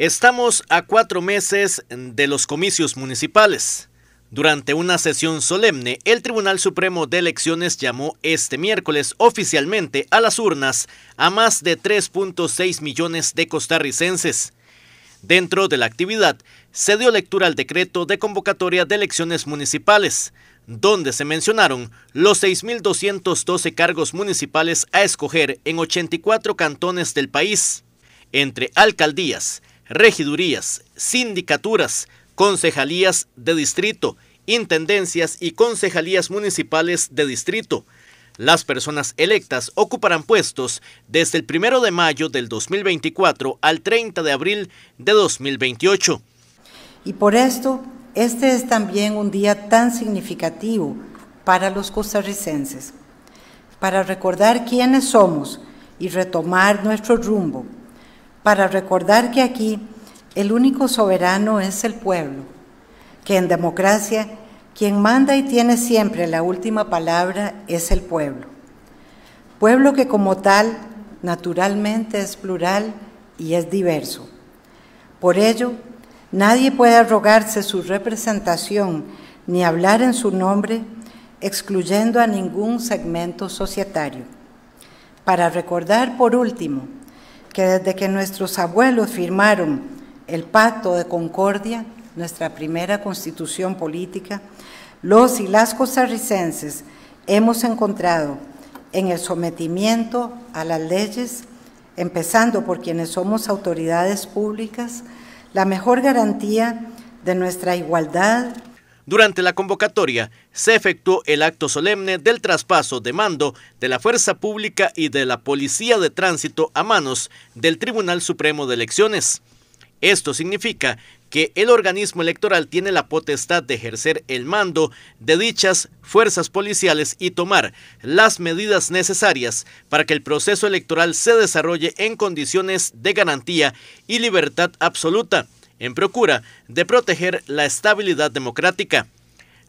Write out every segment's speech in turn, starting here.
Estamos a cuatro meses de los comicios municipales. Durante una sesión solemne, el Tribunal Supremo de Elecciones llamó este miércoles oficialmente a las urnas a más de 3.6 millones de costarricenses. Dentro de la actividad, se dio lectura al decreto de convocatoria de elecciones municipales, donde se mencionaron los 6.212 cargos municipales a escoger en 84 cantones del país, entre alcaldías, regidurías, sindicaturas, concejalías de distrito, intendencias y concejalías municipales de distrito. Las personas electas ocuparán puestos desde el 1 de mayo del 2024 al 30 de abril de 2028. Y por esto, este es también un día tan significativo para los costarricenses, para recordar quiénes somos y retomar nuestro rumbo para recordar que aquí el único soberano es el pueblo, que en democracia quien manda y tiene siempre la última palabra es el pueblo. Pueblo que como tal naturalmente es plural y es diverso. Por ello, nadie puede arrogarse su representación ni hablar en su nombre, excluyendo a ningún segmento societario. Para recordar, por último, que desde que nuestros abuelos firmaron el Pacto de Concordia, nuestra primera constitución política, los y las costarricenses hemos encontrado en el sometimiento a las leyes, empezando por quienes somos autoridades públicas, la mejor garantía de nuestra igualdad durante la convocatoria se efectuó el acto solemne del traspaso de mando de la Fuerza Pública y de la Policía de Tránsito a manos del Tribunal Supremo de Elecciones. Esto significa que el organismo electoral tiene la potestad de ejercer el mando de dichas fuerzas policiales y tomar las medidas necesarias para que el proceso electoral se desarrolle en condiciones de garantía y libertad absoluta en procura de proteger la estabilidad democrática.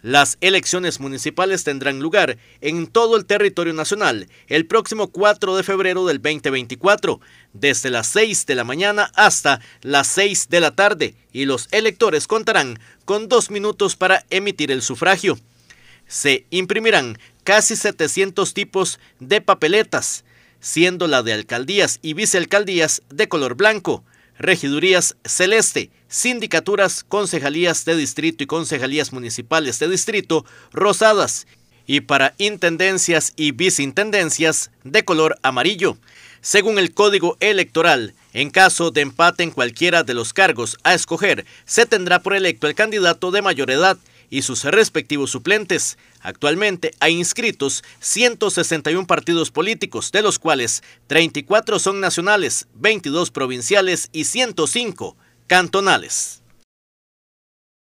Las elecciones municipales tendrán lugar en todo el territorio nacional el próximo 4 de febrero del 2024, desde las 6 de la mañana hasta las 6 de la tarde, y los electores contarán con dos minutos para emitir el sufragio. Se imprimirán casi 700 tipos de papeletas, siendo la de alcaldías y vicealcaldías de color blanco, regidurías celeste, sindicaturas, concejalías de distrito y concejalías municipales de distrito rosadas y para intendencias y vicintendencias de color amarillo. Según el Código Electoral, en caso de empate en cualquiera de los cargos a escoger, se tendrá por electo el candidato de mayor edad y sus respectivos suplentes. Actualmente hay inscritos 161 partidos políticos, de los cuales 34 son nacionales, 22 provinciales y 105 cantonales.